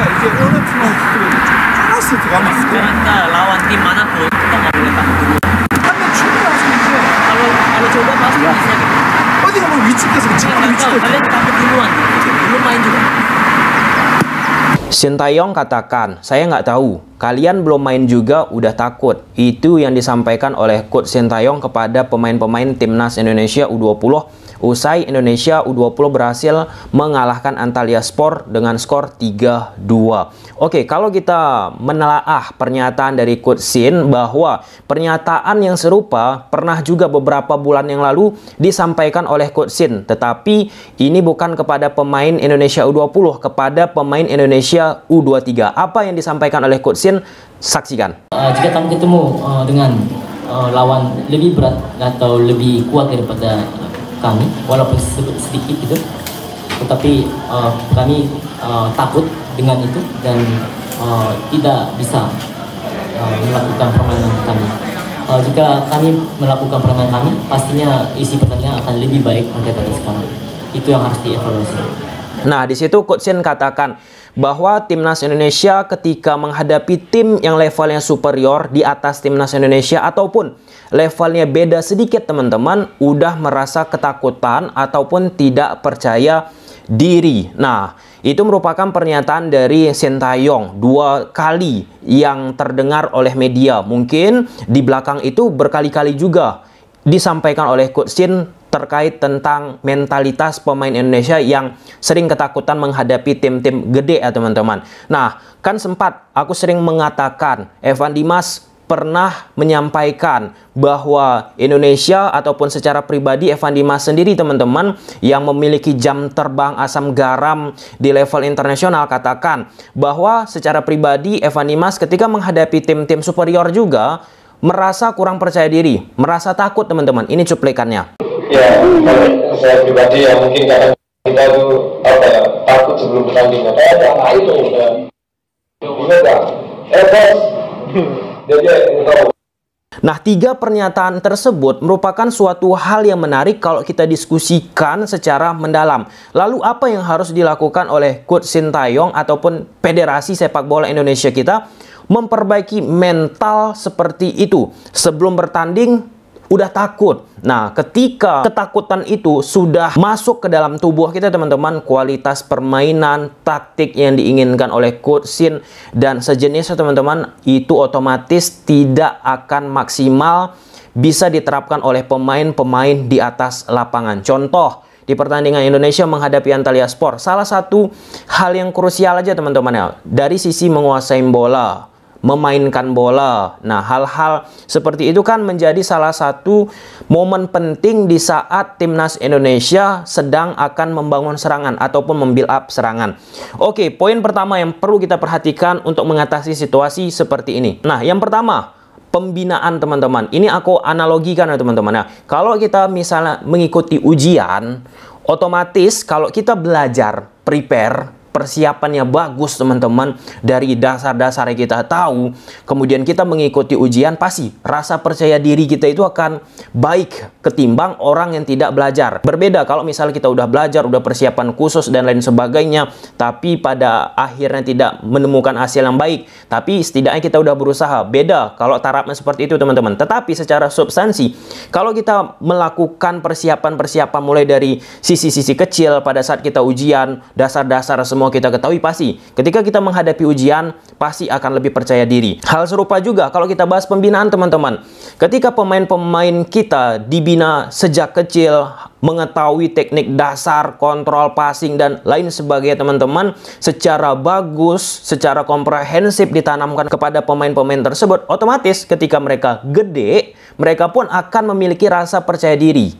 enggak Sintayong katakan, saya nggak tahu, kalian belum main juga udah takut. Itu yang disampaikan oleh Coach Sintayong kepada pemain-pemain timnas Indonesia U20 Usai Indonesia U20 berhasil mengalahkan Antalya Sport dengan skor 3-2. Oke, kalau kita menelaah pernyataan dari Coach Sin bahwa pernyataan yang serupa pernah juga beberapa bulan yang lalu disampaikan oleh Coach Sin, tetapi ini bukan kepada pemain Indonesia U20, kepada pemain Indonesia U23. Apa yang disampaikan oleh Coach Sin? Saksikan. Uh, jika kamu ketemu uh, dengan uh, lawan lebih berat atau lebih kuat daripada kami walaupun sedikit gitu tetapi uh, kami uh, takut dengan itu dan uh, tidak bisa uh, melakukan permainan kami uh, jika kami melakukan permainan kami pastinya isi pertandingan akan lebih baik daripada sekarang itu yang harus dievaluasi Nah, di situ Coach katakan bahwa timnas Indonesia ketika menghadapi tim yang levelnya superior di atas timnas Indonesia ataupun levelnya beda sedikit teman-teman udah merasa ketakutan ataupun tidak percaya diri. Nah, itu merupakan pernyataan dari Sintayong dua kali yang terdengar oleh media. Mungkin di belakang itu berkali-kali juga disampaikan oleh Coach Shin terkait tentang mentalitas pemain Indonesia yang sering ketakutan menghadapi tim-tim gede ya teman-teman. Nah, kan sempat aku sering mengatakan Evan Dimas pernah menyampaikan bahwa Indonesia ataupun secara pribadi Evan Dimas sendiri teman-teman yang memiliki jam terbang asam garam di level internasional katakan bahwa secara pribadi Evan Dimas ketika menghadapi tim-tim superior juga merasa kurang percaya diri, merasa takut teman-teman. Ini cuplikannya. Ya, saya pribadi ya mungkin kita itu apa ya takut sebelum bertanding Eh, karena itu udah, udah, eh bos, Nah, tiga pernyataan tersebut merupakan suatu hal yang menarik kalau kita diskusikan secara mendalam. Lalu apa yang harus dilakukan oleh Coach Sintayong ataupun Federasi Sepak Bola Indonesia kita memperbaiki mental seperti itu sebelum bertanding udah takut. Nah, ketika ketakutan itu sudah masuk ke dalam tubuh kita teman-teman, kualitas permainan, taktik yang diinginkan oleh coachin dan sejenisnya teman-teman itu otomatis tidak akan maksimal bisa diterapkan oleh pemain-pemain di atas lapangan. Contoh, di pertandingan Indonesia menghadapi Antalya Sport, salah satu hal yang krusial aja teman-teman ya, dari sisi menguasai bola, memainkan bola. Nah, hal-hal seperti itu kan menjadi salah satu momen penting di saat timnas Indonesia sedang akan membangun serangan ataupun membuild up serangan. Oke, poin pertama yang perlu kita perhatikan untuk mengatasi situasi seperti ini. Nah, yang pertama, pembinaan teman-teman. Ini aku analogikan ya teman-teman. Nah, kalau kita misalnya mengikuti ujian, otomatis kalau kita belajar prepare persiapannya bagus teman-teman dari dasar-dasar yang kita tahu kemudian kita mengikuti ujian pasti rasa percaya diri kita itu akan baik ketimbang orang yang tidak belajar berbeda kalau misalnya kita udah belajar udah persiapan khusus dan lain sebagainya tapi pada akhirnya tidak menemukan hasil yang baik tapi setidaknya kita udah berusaha beda kalau tarapnya seperti itu teman-teman tetapi secara substansi kalau kita melakukan persiapan-persiapan mulai dari sisi-sisi kecil pada saat kita ujian dasar-dasar semua semua kita ketahui pasti ketika kita menghadapi ujian pasti akan lebih percaya diri. Hal serupa juga kalau kita bahas pembinaan teman-teman. Ketika pemain-pemain kita dibina sejak kecil mengetahui teknik dasar, kontrol passing dan lain sebagainya teman-teman secara bagus, secara komprehensif ditanamkan kepada pemain-pemain tersebut, otomatis ketika mereka gede, mereka pun akan memiliki rasa percaya diri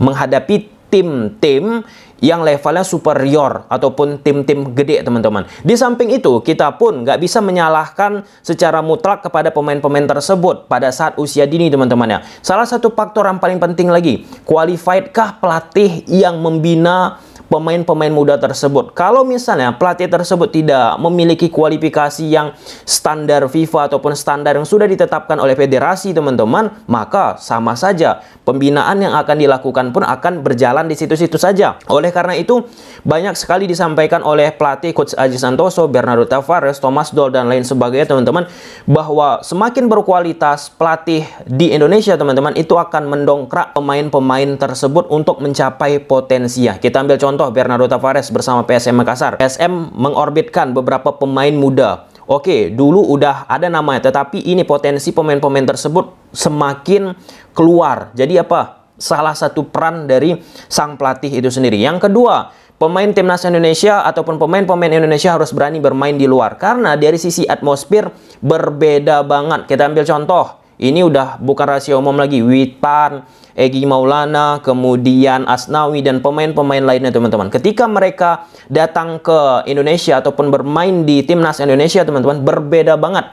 menghadapi tim-tim yang levelnya superior ataupun tim-tim gede teman-teman. Di samping itu kita pun nggak bisa menyalahkan secara mutlak kepada pemain-pemain tersebut pada saat usia dini teman-teman ya. Salah satu faktor yang paling penting lagi, qualified kah pelatih yang membina pemain-pemain muda tersebut. Kalau misalnya pelatih tersebut tidak memiliki kualifikasi yang standar FIFA ataupun standar yang sudah ditetapkan oleh federasi teman-teman, maka sama saja pembinaan yang akan dilakukan pun akan berjalan di situ-situ saja. Oleh karena itu, banyak sekali disampaikan oleh pelatih Coach Aji Santoso, Bernardo Tavares, Thomas Doll, dan lain sebagainya teman-teman, bahwa semakin berkualitas pelatih di Indonesia teman-teman, itu akan mendongkrak pemain-pemain tersebut untuk mencapai potensinya. Kita ambil contoh contoh Bernardo Tavares bersama PSM Makassar. PSM mengorbitkan beberapa pemain muda. Oke, dulu udah ada namanya, tetapi ini potensi pemain-pemain tersebut semakin keluar. Jadi apa? Salah satu peran dari sang pelatih itu sendiri. Yang kedua, pemain timnas Indonesia ataupun pemain-pemain Indonesia harus berani bermain di luar. Karena dari sisi atmosfer berbeda banget. Kita ambil contoh ini udah bukan rahasia umum lagi. Witan, Egi Maulana, kemudian Asnawi, dan pemain-pemain lainnya teman-teman. Ketika mereka datang ke Indonesia ataupun bermain di Timnas Indonesia teman-teman, berbeda banget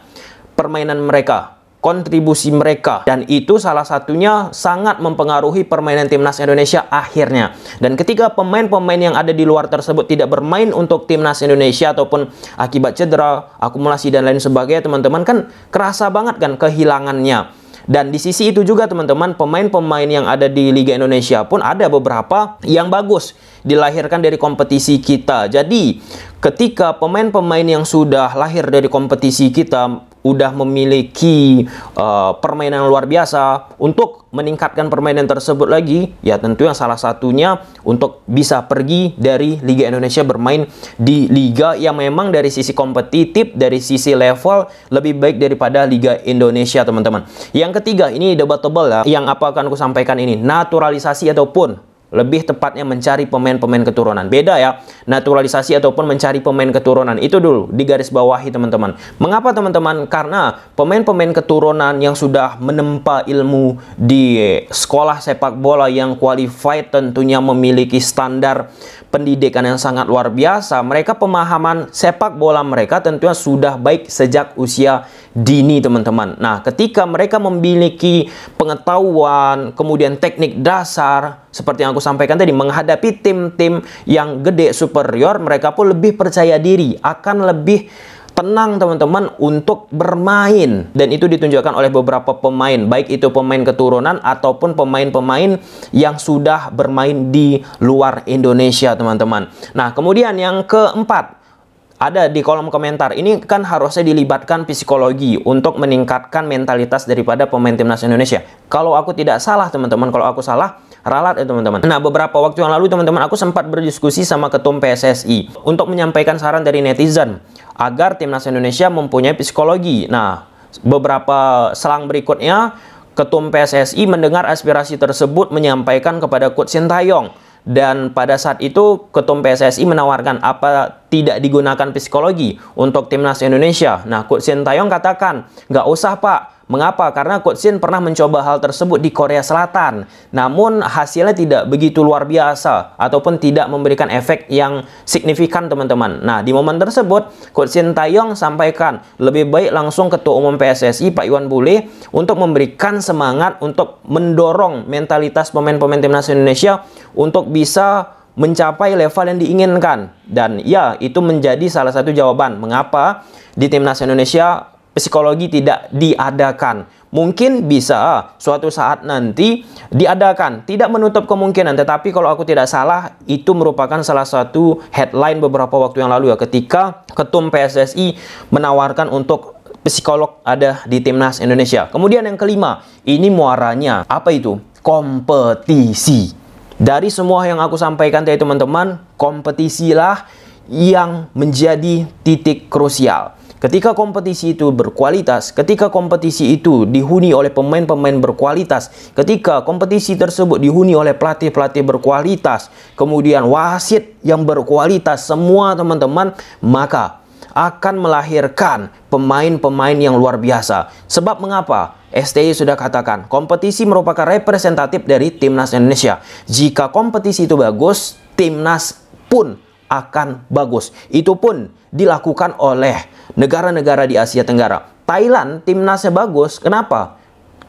permainan mereka kontribusi mereka dan itu salah satunya sangat mempengaruhi permainan timnas Indonesia akhirnya dan ketika pemain-pemain yang ada di luar tersebut tidak bermain untuk timnas Indonesia ataupun akibat cedera, akumulasi dan lain sebagainya teman-teman kan kerasa banget kan kehilangannya dan di sisi itu juga teman-teman pemain-pemain yang ada di Liga Indonesia pun ada beberapa yang bagus dilahirkan dari kompetisi kita. Jadi ketika pemain-pemain yang sudah lahir dari kompetisi kita udah memiliki uh, permainan luar biasa untuk meningkatkan permainan tersebut lagi ya tentu yang salah satunya untuk bisa pergi dari Liga Indonesia bermain di liga yang memang dari sisi kompetitif dari sisi level lebih baik daripada Liga Indonesia teman-teman yang ketiga ini debatable ya yang apa akan aku sampaikan ini naturalisasi ataupun lebih tepatnya mencari pemain-pemain keturunan. Beda ya, naturalisasi ataupun mencari pemain keturunan. Itu dulu di garis bawahi teman-teman. Mengapa teman-teman? Karena pemain-pemain keturunan yang sudah menempa ilmu di sekolah sepak bola yang qualified tentunya memiliki standar pendidikan yang sangat luar biasa. Mereka pemahaman sepak bola mereka tentunya sudah baik sejak usia dini teman-teman. Nah ketika mereka memiliki pengetahuan kemudian teknik dasar seperti yang aku sampaikan tadi menghadapi tim-tim yang gede superior mereka pun lebih percaya diri akan lebih tenang teman-teman untuk bermain dan itu ditunjukkan oleh beberapa pemain baik itu pemain keturunan ataupun pemain-pemain yang sudah bermain di luar Indonesia teman-teman. Nah kemudian yang keempat ada di kolom komentar. Ini kan harusnya dilibatkan psikologi untuk meningkatkan mentalitas daripada pemain timnas Indonesia. Kalau aku tidak salah, teman-teman, kalau aku salah, ralat ya teman-teman. Nah, beberapa waktu yang lalu teman-teman aku sempat berdiskusi sama ketum PSSI untuk menyampaikan saran dari netizen agar timnas Indonesia mempunyai psikologi. Nah, beberapa selang berikutnya ketum PSSI mendengar aspirasi tersebut menyampaikan kepada Coach Sintayong dan pada saat itu ketum PSSI menawarkan apa tidak digunakan psikologi untuk timnas Indonesia. Nah, Coach Sintayong katakan, nggak usah pak, Mengapa? Karena Coach pernah mencoba hal tersebut di Korea Selatan. Namun hasilnya tidak begitu luar biasa ataupun tidak memberikan efek yang signifikan teman-teman. Nah di momen tersebut Coach Tayong sampaikan lebih baik langsung Ketua Umum PSSI Pak Iwan Bule untuk memberikan semangat untuk mendorong mentalitas pemain-pemain timnas Indonesia untuk bisa mencapai level yang diinginkan. Dan ya, itu menjadi salah satu jawaban mengapa di timnas Indonesia psikologi tidak diadakan. Mungkin bisa suatu saat nanti diadakan. Tidak menutup kemungkinan. Tetapi kalau aku tidak salah, itu merupakan salah satu headline beberapa waktu yang lalu ya. Ketika ketum PSSI menawarkan untuk psikolog ada di timnas Indonesia. Kemudian yang kelima, ini muaranya apa itu? Kompetisi. Dari semua yang aku sampaikan tadi teman-teman, kompetisilah yang menjadi titik krusial. Ketika kompetisi itu berkualitas, ketika kompetisi itu dihuni oleh pemain-pemain berkualitas, ketika kompetisi tersebut dihuni oleh pelatih-pelatih berkualitas, kemudian wasit yang berkualitas semua teman-teman, maka akan melahirkan pemain-pemain yang luar biasa. Sebab mengapa? STI sudah katakan, kompetisi merupakan representatif dari timnas Indonesia. Jika kompetisi itu bagus, timnas pun akan bagus. Itu pun dilakukan oleh negara-negara di Asia Tenggara. Thailand timnasnya bagus, kenapa?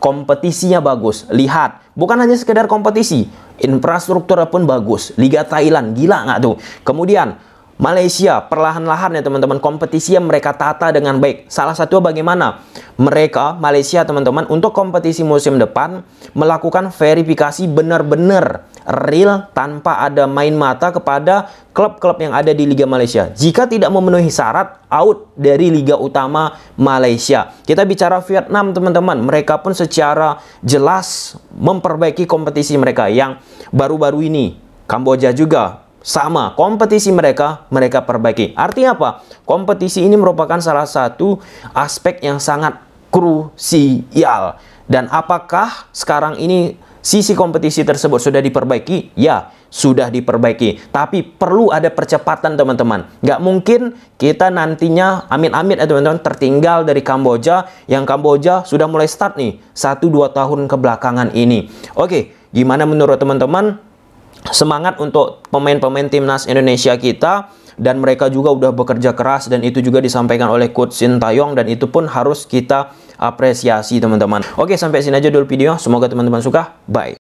Kompetisinya bagus. Lihat, bukan hanya sekedar kompetisi, infrastruktur pun bagus. Liga Thailand, gila nggak tuh? Kemudian, Malaysia perlahan-lahan ya teman-teman kompetisi yang mereka tata dengan baik. Salah satu bagaimana mereka Malaysia teman-teman untuk kompetisi musim depan melakukan verifikasi benar-benar real tanpa ada main mata kepada klub-klub yang ada di Liga Malaysia. Jika tidak memenuhi syarat out dari liga utama Malaysia. Kita bicara Vietnam teman-teman, mereka pun secara jelas memperbaiki kompetisi mereka yang baru-baru ini Kamboja juga sama kompetisi mereka mereka perbaiki artinya apa kompetisi ini merupakan salah satu aspek yang sangat krusial dan apakah sekarang ini sisi kompetisi tersebut sudah diperbaiki ya sudah diperbaiki tapi perlu ada percepatan teman-teman nggak mungkin kita nantinya amin amin eh, ya teman-teman tertinggal dari Kamboja yang Kamboja sudah mulai start nih satu dua tahun kebelakangan ini oke gimana menurut teman-teman semangat untuk pemain-pemain timnas Indonesia kita dan mereka juga udah bekerja keras dan itu juga disampaikan oleh coach Sintayong dan itu pun harus kita apresiasi teman-teman. Oke, sampai sini aja dulu video. Semoga teman-teman suka. Bye.